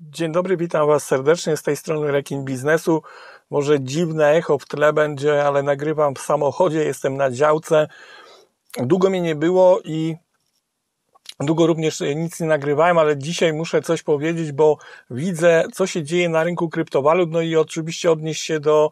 Dzień dobry, witam Was serdecznie z tej strony Rekin Biznesu. Może dziwne echo w tle będzie, ale nagrywam w samochodzie, jestem na działce. Długo mnie nie było i długo również nic nie nagrywałem, ale dzisiaj muszę coś powiedzieć, bo widzę, co się dzieje na rynku kryptowalut, no i oczywiście odnieść się do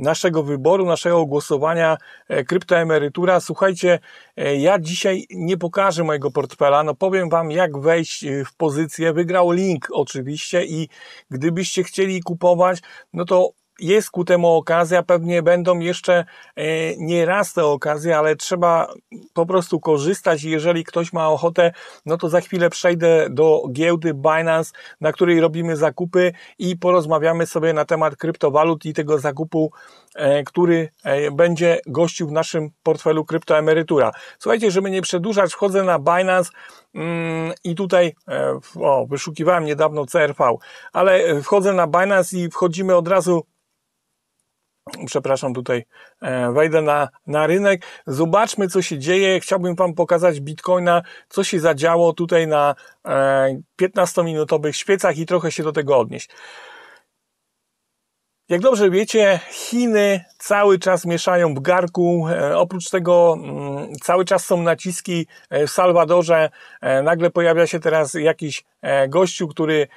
naszego wyboru, naszego głosowania e, kryptoemerytura. Słuchajcie, e, ja dzisiaj nie pokażę mojego portfela, no powiem Wam jak wejść e, w pozycję. Wygrał link oczywiście i gdybyście chcieli kupować, no to jest ku temu okazja, pewnie będą jeszcze e, nie raz te okazje, ale trzeba po prostu korzystać. Jeżeli ktoś ma ochotę, no to za chwilę przejdę do giełdy Binance, na której robimy zakupy i porozmawiamy sobie na temat kryptowalut i tego zakupu, e, który e, będzie gościł w naszym portfelu kryptoemerytura. Słuchajcie, żeby nie przedłużać, wchodzę na Binance mm, i tutaj, o, wyszukiwałem niedawno CRV, ale wchodzę na Binance i wchodzimy od razu przepraszam, tutaj e, wejdę na, na rynek. Zobaczmy, co się dzieje. Chciałbym Wam pokazać Bitcoina, co się zadziało tutaj na 15-minutowych e, świecach i trochę się do tego odnieść. Jak dobrze wiecie, Chiny cały czas mieszają w garku. E, oprócz tego mm, cały czas są naciski w Salwadorze. Nagle pojawia się teraz jakiś gościu, który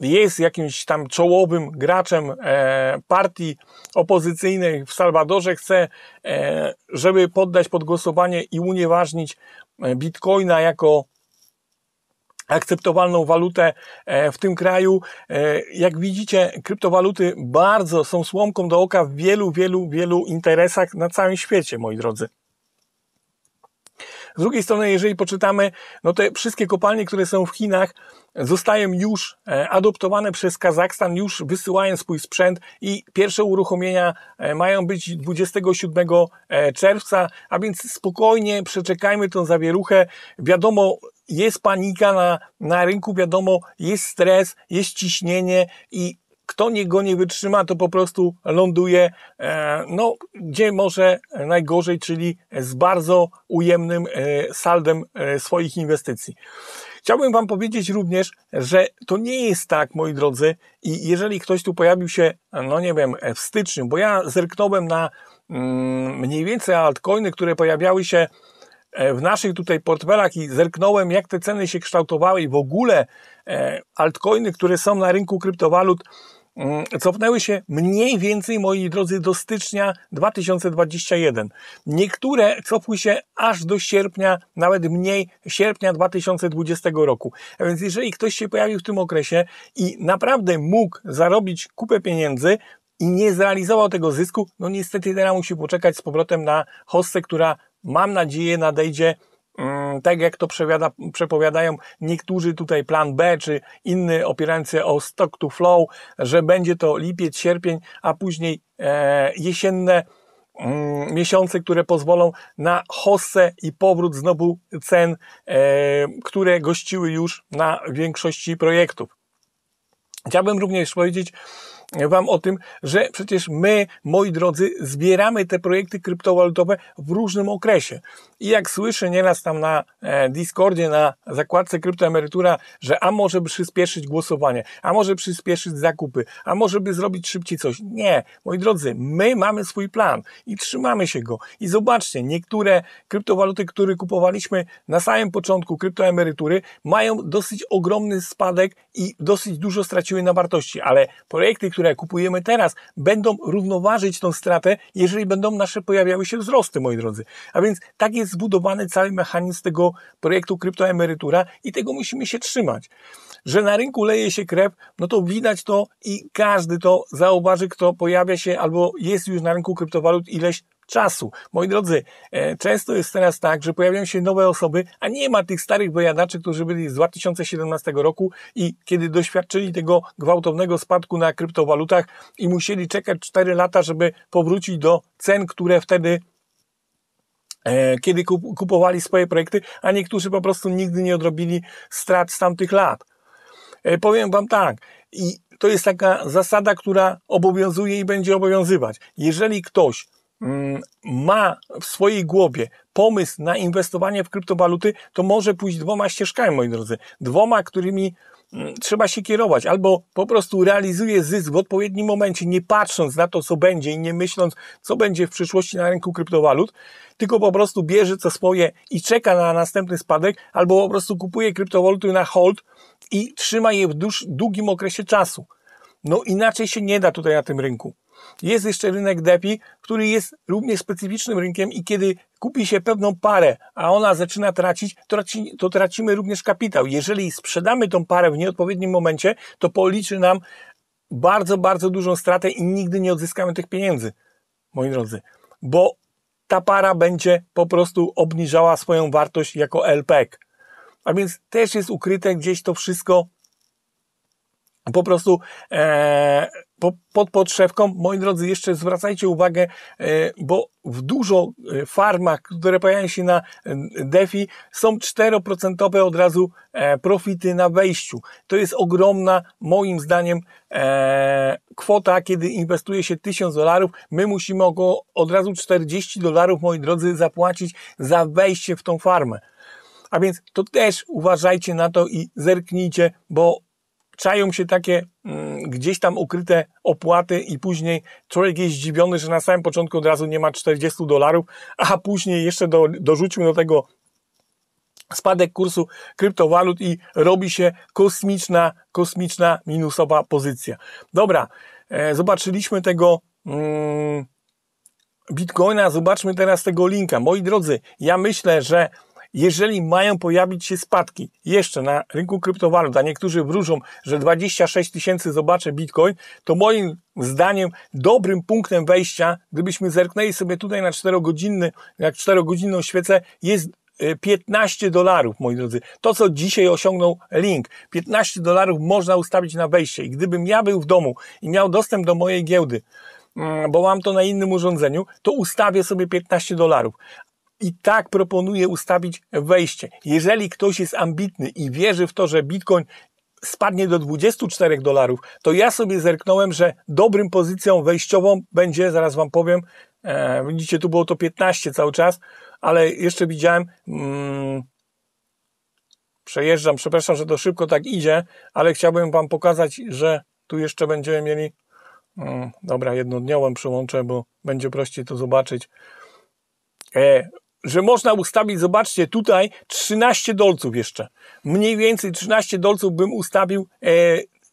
jest jakimś tam czołowym graczem e, partii opozycyjnej w Salwadorze, chce, e, żeby poddać pod głosowanie i unieważnić e, bitcoina jako akceptowalną walutę w tym kraju. Jak widzicie, kryptowaluty bardzo są słomką do oka w wielu, wielu, wielu interesach na całym świecie, moi drodzy. Z drugiej strony, jeżeli poczytamy, no te wszystkie kopalnie, które są w Chinach, zostają już e, adoptowane przez Kazachstan, już wysyłają swój sprzęt i pierwsze uruchomienia e, mają być 27 e, czerwca, a więc spokojnie przeczekajmy tą zawieruchę. Wiadomo, jest panika na, na rynku, wiadomo, jest stres, jest ciśnienie i kto nie go nie wytrzyma, to po prostu ląduje, e, no, gdzie może najgorzej, czyli z bardzo ujemnym e, saldem e, swoich inwestycji. Chciałbym Wam powiedzieć również, że to nie jest tak, moi drodzy, i jeżeli ktoś tu pojawił się, no nie wiem, w styczniu, bo ja zerknąłem na mm, mniej więcej altcoiny, które pojawiały się w naszych tutaj portfelach i zerknąłem, jak te ceny się kształtowały i w ogóle altcoiny, które są na rynku kryptowalut, Mm, cofnęły się mniej więcej, moi drodzy, do stycznia 2021. Niektóre cofły się aż do sierpnia, nawet mniej, sierpnia 2020 roku. A więc jeżeli ktoś się pojawił w tym okresie i naprawdę mógł zarobić kupę pieniędzy, i nie zrealizował tego zysku, no niestety teraz musi poczekać z powrotem na hostę, która mam nadzieję nadejdzie Mm, tak jak to przepowiadają niektórzy tutaj plan B czy inny opierający o stock to flow, że będzie to lipiec, sierpień, a później e, jesienne mm, miesiące, które pozwolą na hossę i powrót znowu cen, e, które gościły już na większości projektów. Chciałbym również powiedzieć Wam o tym, że przecież my, moi drodzy, zbieramy te projekty kryptowalutowe w różnym okresie. I jak słyszę nieraz tam na e, Discordzie, na zakładce kryptoemerytura, że a może by przyspieszyć głosowanie, a może przyspieszyć zakupy, a może by zrobić szybciej coś. Nie, moi drodzy, my mamy swój plan i trzymamy się go. I zobaczcie, niektóre kryptowaluty, które kupowaliśmy na samym początku kryptoemerytury, mają dosyć ogromny spadek i dosyć dużo straciły na wartości, ale projekty, które które kupujemy teraz, będą równoważyć tą stratę, jeżeli będą nasze pojawiały się wzrosty, moi drodzy. A więc tak jest zbudowany cały mechanizm tego projektu kryptoemerytura i tego musimy się trzymać. Że na rynku leje się krew, no to widać to i każdy to zauważy, kto pojawia się albo jest już na rynku kryptowalut ileś czasu. Moi drodzy, e, często jest teraz tak, że pojawiają się nowe osoby, a nie ma tych starych wyjadaczy, którzy byli z 2017 roku i kiedy doświadczyli tego gwałtownego spadku na kryptowalutach i musieli czekać 4 lata, żeby powrócić do cen, które wtedy e, kiedy kupowali swoje projekty, a niektórzy po prostu nigdy nie odrobili strat z tamtych lat. E, powiem Wam tak, i to jest taka zasada, która obowiązuje i będzie obowiązywać. Jeżeli ktoś Mm, ma w swojej głowie pomysł na inwestowanie w kryptowaluty, to może pójść dwoma ścieżkami, moi drodzy. Dwoma, którymi mm, trzeba się kierować, albo po prostu realizuje zysk w odpowiednim momencie, nie patrząc na to, co będzie i nie myśląc, co będzie w przyszłości na rynku kryptowalut, tylko po prostu bierze co swoje i czeka na następny spadek, albo po prostu kupuje kryptowaluty na hold i trzyma je w długim okresie czasu. No inaczej się nie da tutaj na tym rynku. Jest jeszcze rynek DEPI, który jest również specyficznym rynkiem i kiedy kupi się pewną parę, a ona zaczyna tracić, to, traci, to tracimy również kapitał. Jeżeli sprzedamy tą parę w nieodpowiednim momencie, to policzy nam bardzo, bardzo dużą stratę i nigdy nie odzyskamy tych pieniędzy, moi drodzy, bo ta para będzie po prostu obniżała swoją wartość jako LPEG. A więc też jest ukryte gdzieś to wszystko po prostu e, po, pod podszewką, moi drodzy, jeszcze zwracajcie uwagę, e, bo w dużo e, farmach, które pojawiają się na e, DeFi, są 4% od razu profity na wejściu. To jest ogromna, moim zdaniem, kwota, kiedy inwestuje się 1000 dolarów. My musimy około od razu 40 dolarów, moi drodzy, zapłacić za wejście w tą farmę. A więc to też uważajcie na to i zerknijcie, bo czają się takie mm, gdzieś tam ukryte opłaty i później człowiek jest zdziwiony, że na samym początku od razu nie ma 40 dolarów, a później jeszcze do, dorzućmy do tego spadek kursu kryptowalut i robi się kosmiczna, kosmiczna minusowa pozycja. Dobra, e, zobaczyliśmy tego... Mm, Bitcoina, zobaczmy teraz tego linka. Moi drodzy, ja myślę, że jeżeli mają pojawić się spadki jeszcze na rynku kryptowalut, a niektórzy wróżą, że 26 tysięcy zobaczę Bitcoin, to moim zdaniem dobrym punktem wejścia, gdybyśmy zerknęli sobie tutaj na 4-godzinny, jak 4-godzinną świecę, jest 15 e, dolarów, moi drodzy. To, co dzisiaj osiągnął Link. 15 dolarów można ustawić na wejście. I gdybym ja był w domu i miał dostęp do mojej giełdy, mm, bo mam to na innym urządzeniu, to ustawię sobie 15 dolarów i tak proponuję ustawić wejście. Jeżeli ktoś jest ambitny i wierzy w to, że Bitcoin spadnie do 24 dolarów, to ja sobie zerknąłem, że dobrym pozycją wejściową będzie, zaraz Wam powiem, e, widzicie, tu było to 15 cały czas, ale jeszcze widziałem, mm, przejeżdżam, przepraszam, że to szybko tak idzie, ale chciałbym Wam pokazać, że tu jeszcze będziemy mieli, mm, dobra, jednodniową przyłączę, bo będzie prościej to zobaczyć. E, że można ustawić, zobaczcie tutaj 13 dolców jeszcze. Mniej więcej 13 dolców bym ustawił e,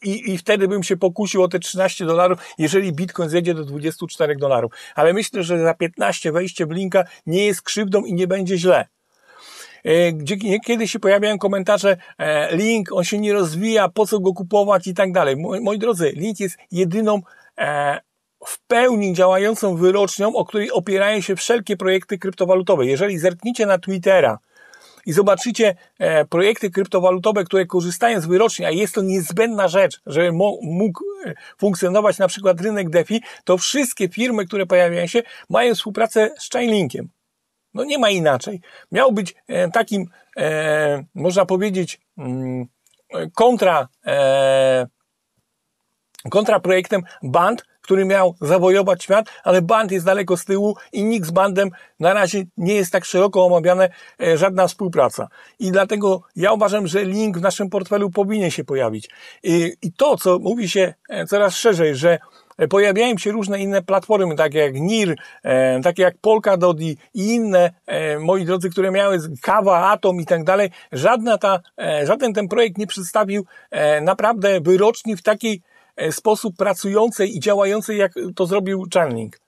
i, i wtedy bym się pokusił o te 13 dolarów, jeżeli Bitcoin zjedzie do 24 dolarów. Ale myślę, że za 15 wejście w linka nie jest krzywdą i nie będzie źle e, gdzie niekiedy się pojawiają komentarze, e, link, on się nie rozwija, po co go kupować i tak dalej. Moi drodzy, link jest jedyną e, w pełni działającą wyrocznią, o której opierają się wszelkie projekty kryptowalutowe. Jeżeli zerkniecie na Twittera, i zobaczycie e, projekty kryptowalutowe, które korzystają z wyroczni, a jest to niezbędna rzecz, żeby mógł e, funkcjonować na przykład rynek DeFi, to wszystkie firmy, które pojawiają się, mają współpracę z Chainlinkiem. No nie ma inaczej. Miał być e, takim, e, można powiedzieć, mm, kontra, e, kontra projektem Band, który miał zawojować świat, ale band jest daleko z tyłu i nikt z bandem na razie nie jest tak szeroko omawiane e, żadna współpraca. I dlatego ja uważam, że link w naszym portfelu powinien się pojawić. I, i to, co mówi się e, coraz szerzej, że e, Pojawiają się różne inne platformy, takie jak NIR, e, takie jak Polkadot i, i inne, e, moi drodzy, które miały kawa, atom i tak dalej. Żadna ta, e, żaden ten projekt nie przedstawił e, naprawdę wyroczni w takiej E, sposób pracującej i działającej, jak to zrobił Channing.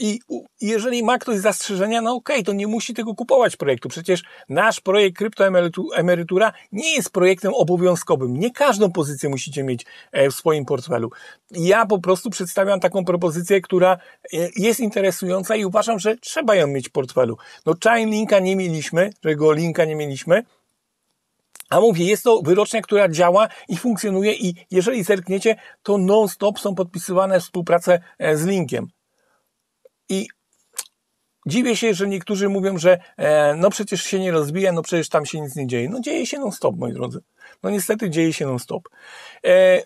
I jeżeli ma ktoś zastrzeżenia, no okej, okay, to nie musi tego kupować projektu. Przecież nasz projekt Kryptoemerytura nie jest projektem obowiązkowym. Nie każdą pozycję musicie mieć e, w swoim portfelu. Ja po prostu przedstawiam taką propozycję, która e, jest interesująca i uważam, że trzeba ją mieć w portfelu. No chain linka nie mieliśmy, tego linka nie mieliśmy, a mówię, jest to wyrocznia, która działa i funkcjonuje i jeżeli zerkniecie, to non-stop są podpisywane współprace e, z linkiem. I dziwię się, że niektórzy mówią, że e, no przecież się nie rozbija, no przecież tam się nic nie dzieje. No dzieje się non-stop, moi drodzy. No niestety dzieje się non-stop. E,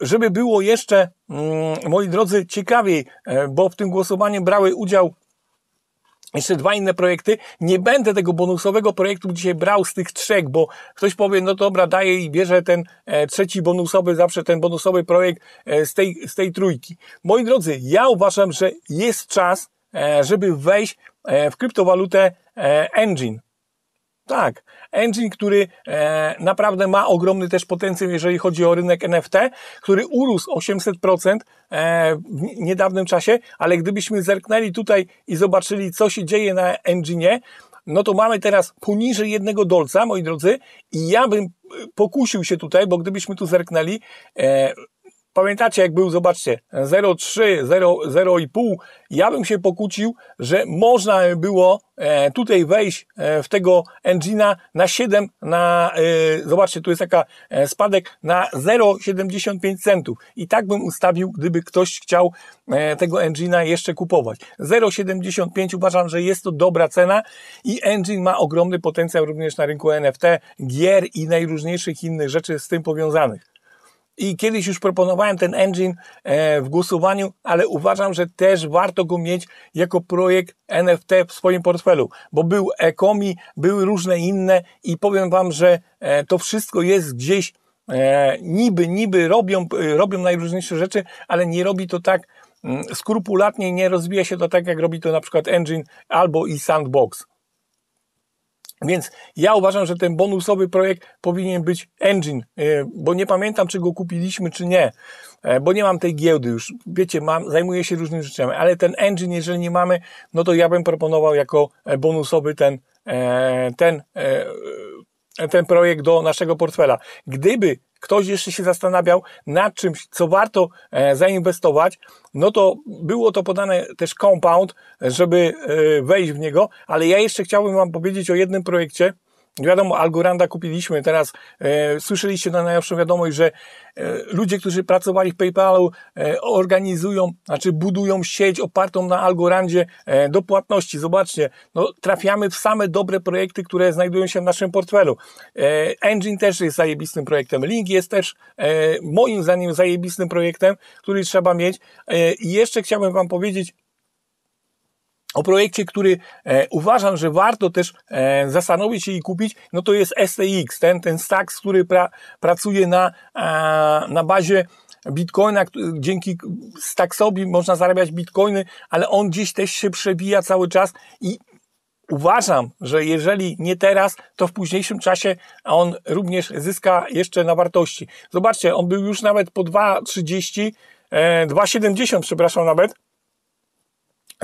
żeby było jeszcze, mm, moi drodzy, ciekawiej, e, bo w tym głosowaniu brały udział jeszcze dwa inne projekty. Nie będę tego bonusowego projektu dzisiaj brał z tych trzech, bo ktoś powie, no dobra, daję i bierze ten e, trzeci bonusowy, zawsze ten bonusowy projekt e, z, tej, z tej trójki. Moi drodzy, ja uważam, że jest czas, e, żeby wejść w kryptowalutę Engine. Tak, engine, który e, naprawdę ma ogromny też potencjał, jeżeli chodzi o rynek NFT, który urósł 800% e, w niedawnym czasie, ale gdybyśmy zerknęli tutaj i zobaczyli, co się dzieje na engine, no to mamy teraz poniżej jednego dolca, moi drodzy, i ja bym e, pokusił się tutaj, bo gdybyśmy tu zerknęli, e, Pamiętacie, jak był, zobaczcie, 0,3, 0,5. Ja bym się pokłócił, że można było e, tutaj wejść e, w tego engina na 7, na, e, zobaczcie, tu jest taka spadek na 0,75 centów. I tak bym ustawił, gdyby ktoś chciał tego engina jeszcze kupować. 0,75 uważam, że jest to dobra cena i engine ma ogromny potencjał również na rynku NFT, gier i najróżniejszych innych rzeczy z tym powiązanych i kiedyś już proponowałem ten engine e, w głosowaniu, ale uważam, że też warto go mieć jako projekt NFT w swoim portfelu, bo był Ekomi, były różne inne i powiem Wam, że e, to wszystko jest gdzieś e, niby, niby robią, robią najróżniejsze rzeczy, ale nie robi to tak mm, skrupulatnie, nie rozwija się to tak, jak robi to na przykład Engine albo i Sandbox. Więc ja uważam, że ten bonusowy projekt powinien być engine, e, bo nie pamiętam, czy go kupiliśmy, czy nie, e, bo nie mam tej giełdy już. Wiecie, mam, zajmuję się różnymi rzeczami, ale ten engine, jeżeli nie mamy, no to ja bym proponował jako e, bonusowy ten, ten, ten projekt do naszego portfela. Gdyby ktoś jeszcze się zastanawiał nad czymś, co warto e, zainwestować, no to było to podane też compound, żeby e, wejść w niego, ale ja jeszcze chciałbym Wam powiedzieć o jednym projekcie, Wiadomo, Algoranda kupiliśmy teraz. E, słyszeliście na najnowszą wiadomość, że e, ludzie, którzy pracowali w PayPalu, e, organizują, znaczy budują sieć opartą na Algorandzie e, do płatności. Zobaczcie, no, trafiamy w same dobre projekty, które znajdują się w naszym portfelu. E, Engine też jest zajebistym projektem. Link jest też e, moim zdaniem zajebistym projektem, który trzeba mieć. I jeszcze chciałbym Wam powiedzieć, o projekcie, który e, uważam, że warto też e, zastanowić się i kupić, no to jest STX, ten, ten stacks, który pra, pracuje na, a, na bazie Bitcoina, dzięki staksowi można zarabiać bitcoiny, ale on gdzieś też się przebija cały czas i uważam, że jeżeli nie teraz, to w późniejszym czasie on również zyska jeszcze na wartości. Zobaczcie, on był już nawet po 2,30, 2,70 e, przepraszam nawet,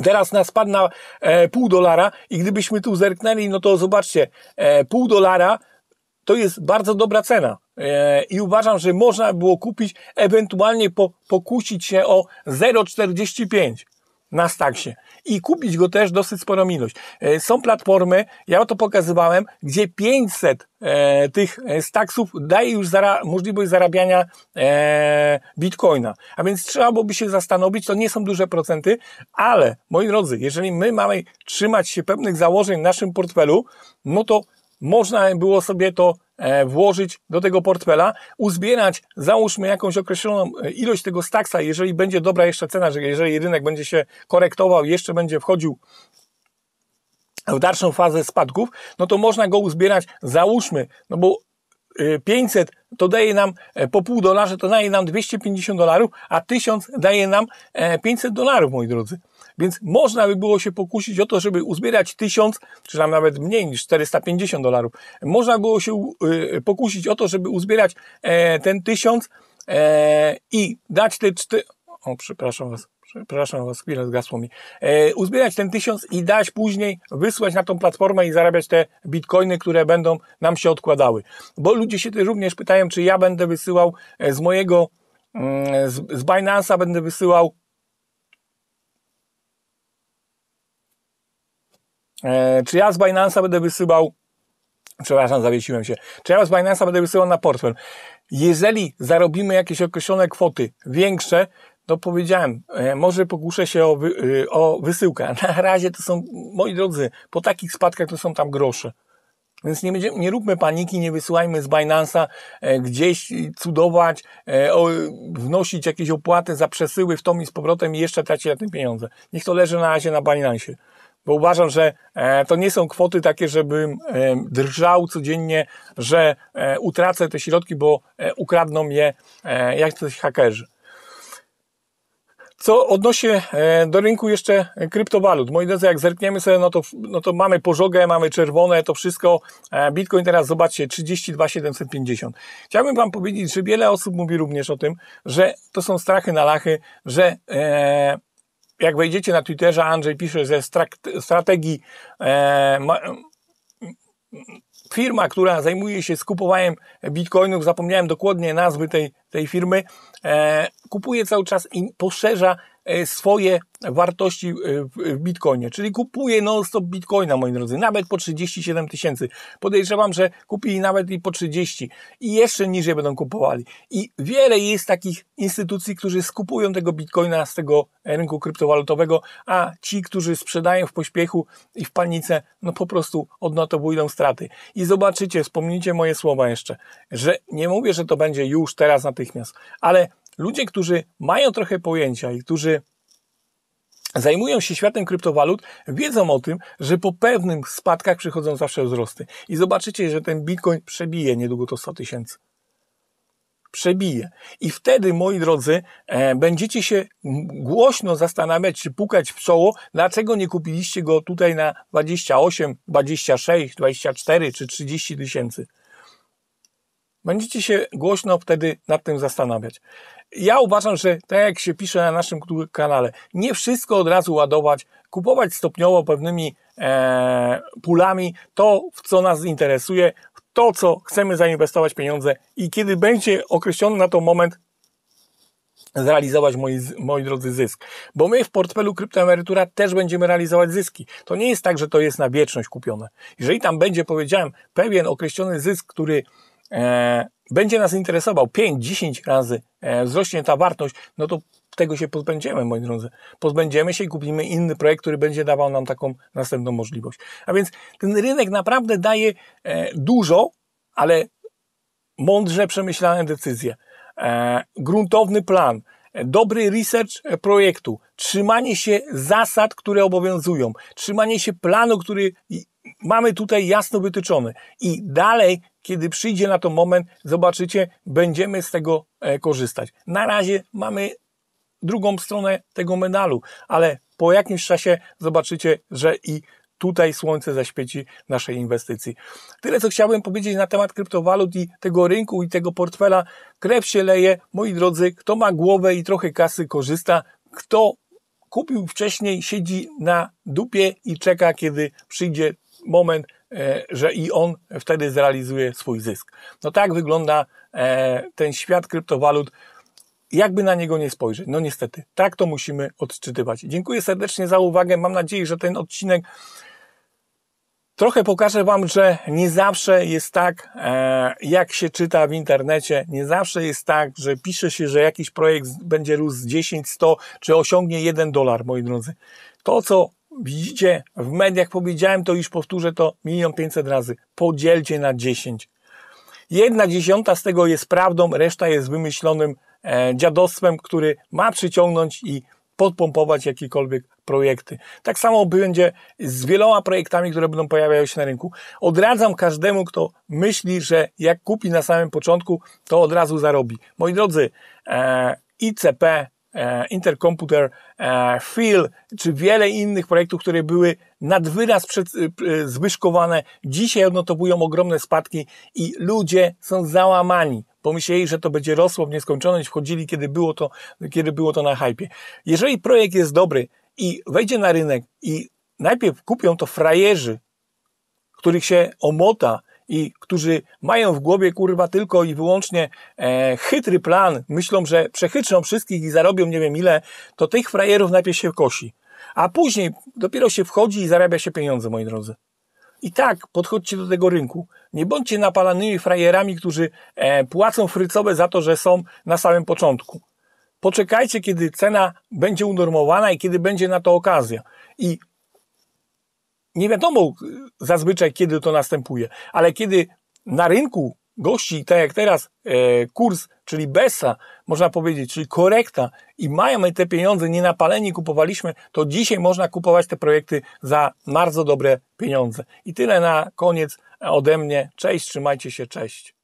Teraz nas spadł na e, pół dolara i gdybyśmy tu zerknęli, no to zobaczcie, e, pół dolara to jest bardzo dobra cena. E, I uważam, że można było kupić, ewentualnie po, pokusić się o 0,45 na staksie i kupić go też dosyć sporą ilość. E, są platformy, ja to pokazywałem, gdzie 500 e, tych e, staksów daje już możliwość zarabiania bitcoina. A więc trzeba byłoby się zastanowić, to nie są duże procenty, ale moi drodzy, jeżeli my mamy trzymać się pewnych założeń w naszym portfelu, no to można było sobie to E, włożyć do tego portfela, uzbierać, załóżmy jakąś określoną e, ilość tego staksa, jeżeli będzie dobra jeszcze cena, że jeżeli rynek będzie się korektował, jeszcze będzie wchodził w dalszą fazę spadków, no to można go uzbierać, załóżmy, no bo 500 e, to daje nam po pół dolarze, to daje nam 250 dolarów, a 1000 daje nam 500 dolarów, moi drodzy. Więc można by było się pokusić o to, żeby uzbierać 1000, czy tam nawet mniej niż 450 dolarów. Można było się y, pokusić o to, żeby uzbierać e, ten 1000 e, i dać te 4... O, przepraszam Was przepraszam, was chwilę zgasło mi, e, uzbierać ten tysiąc i dać później, wysłać na tą platformę i zarabiać te bitcoiny, które będą nam się odkładały. Bo ludzie się też również pytają, czy ja będę wysyłał e, z mojego, mm, z, z Binance'a będę wysyłał E, czy ja z Binance'a będę wysyłał, przepraszam, zawiesiłem się, czy ja z Binance'a będę wysyłał na portfel? Jeżeli zarobimy jakieś określone kwoty większe, to powiedziałem, e, może pokuszę się o, wy, e, o wysyłkę. Na razie to są, moi drodzy, po takich spadkach to są tam grosze. Więc nie, będziemy, nie róbmy paniki, nie wysyłajmy z Binance'a gdzieś cudować, wnosić jakieś opłaty za przesyły w tom i z powrotem i jeszcze tracić na tym pieniądze. Niech to leży na razie na Binance'ie bo uważam, że e, to nie są kwoty takie, żebym e, drżał codziennie, że e, utracę te środki, bo ukradną je jacyś hakerzy. Co odnośnie do rynku jeszcze kryptowalut. Moi drodzy, jak zerkniemy sobie, no to, no to mamy pożogę, mamy czerwone, to wszystko. Bitcoin teraz, zobaczcie, 32750. Chciałbym Wam powiedzieć, że wiele osób mówi również o tym, że to są strachy na lachy, że e, jak wejdziecie na Twitterze, Andrzej pisze ze strategii e, ma, firma, która zajmuje się skupowaniem bitcoinów, zapomniałem dokładnie nazwy tej, tej firmy, e, kupuje cały czas i poszerza E, swoje wartości e, w Bitcoinie, czyli kupuje non-stop Bitcoina, moi drodzy, nawet po 37 tysięcy. Podejrzewam, że kupili nawet i po 30 i jeszcze niżej będą kupowali. I wiele jest takich instytucji, którzy skupują tego Bitcoina z tego rynku kryptowalutowego, a ci, którzy sprzedają w pośpiechu i w panice, no po prostu odnotowują straty. I zobaczycie, wspomnijcie moje słowa jeszcze, że nie mówię, że to będzie już teraz natychmiast, ale ludzie, którzy mają trochę pojęcia i którzy zajmują się światem kryptowalut, wiedzą o tym, że po pewnym spadkach przychodzą zawsze wzrosty. I zobaczycie, że ten bitcoin przebije niedługo to 100 tysięcy. Przebije. I wtedy, moi drodzy, e, będziecie się głośno zastanawiać, czy pukać w czoło, dlaczego nie kupiliście go tutaj na 28, 26, 24 czy 30 tysięcy. Będziecie się głośno wtedy nad tym zastanawiać. Ja uważam, że tak jak się pisze na naszym kanale, nie wszystko od razu ładować, kupować stopniowo pewnymi e, pulami to, w co nas interesuje, w to, co chcemy zainwestować pieniądze i kiedy będzie określony na to moment, zrealizować, moi, moi drodzy, zysk. Bo my w portfelu kryptoemerytura też będziemy realizować zyski. To nie jest tak, że to jest na wieczność kupione. Jeżeli tam będzie, powiedziałem, pewien określony zysk, który E, będzie nas interesował 5-10 razy e, wzrośnie ta wartość, no to tego się pozbędziemy, moi drodzy. Pozbędziemy się i kupimy inny projekt, który będzie dawał nam taką następną możliwość. A więc ten rynek naprawdę daje e, dużo, ale mądrze przemyślane decyzje, gruntowny plan, dobry research projektu, trzymanie się zasad, które obowiązują, trzymanie się planu, który mamy tutaj jasno wytyczony i dalej kiedy przyjdzie na to moment, zobaczycie, będziemy z tego e, korzystać. Na razie mamy drugą stronę tego medalu, ale po jakimś czasie zobaczycie, że i tutaj słońce zaświeci naszej inwestycji. Tyle, co chciałbym powiedzieć na temat kryptowalut i tego rynku i tego portfela. Krew się leje, moi drodzy, kto ma głowę i trochę kasy korzysta, kto kupił wcześniej, siedzi na dupie i czeka, kiedy przyjdzie moment, E, że i on wtedy zrealizuje swój zysk. No tak wygląda e, ten świat kryptowalut. Jakby na niego nie spojrzeć, no niestety, tak to musimy odczytywać. Dziękuję serdecznie za uwagę. Mam nadzieję, że ten odcinek Trochę pokaże Wam, że nie zawsze jest tak, e, jak się czyta w internecie, nie zawsze jest tak, że pisze się, że jakiś projekt będzie rósł z 10, 100 czy osiągnie 1 dolar, moi drodzy. To, co widzicie w mediach, powiedziałem to już powtórzę to milion pięćset razy. Podzielcie na 10. Jedna dziesiąta z tego jest prawdą, reszta jest wymyślonym e, dziadostwem, który ma przyciągnąć i podpompować jakiekolwiek projekty. Tak samo będzie z wieloma projektami, które będą pojawiały się na rynku. Odradzam każdemu, kto myśli, że jak kupi na samym początku, to od razu zarobi. Moi drodzy, e, ICP E, Intercomputer, e, Phil, czy wiele innych projektów, które były nad wyraz przed, e, zwyżkowane, dzisiaj odnotowują ogromne spadki i ludzie są załamani. Pomyśleli, że to będzie rosło w nieskończoność, wchodzili, kiedy było to, kiedy było to na hypie. Jeżeli projekt jest dobry i wejdzie na rynek i najpierw kupią to frajerzy, których się omota i którzy mają w głowie kurwa tylko i wyłącznie e, chytry plan, myślą, że przechytrzą wszystkich i zarobią nie wiem ile, to tych frajerów najpierw się kosi. A później dopiero się wchodzi i zarabia się pieniądze, moi drodzy. I tak podchodźcie do tego rynku. Nie bądźcie napalanymi frajerami, którzy e, płacą frycowe za to, że są na samym początku. Poczekajcie, kiedy cena będzie unormowana i kiedy będzie na to okazja. I nie wiadomo y, zazwyczaj, kiedy to następuje, ale kiedy na rynku gości, tak jak teraz, e, kurs, czyli BESA, można powiedzieć, czyli korekta i mamy te pieniądze, nie napaleni kupowaliśmy, to dzisiaj można kupować te projekty za bardzo dobre pieniądze. I tyle na koniec ode mnie. Cześć, trzymajcie się, cześć.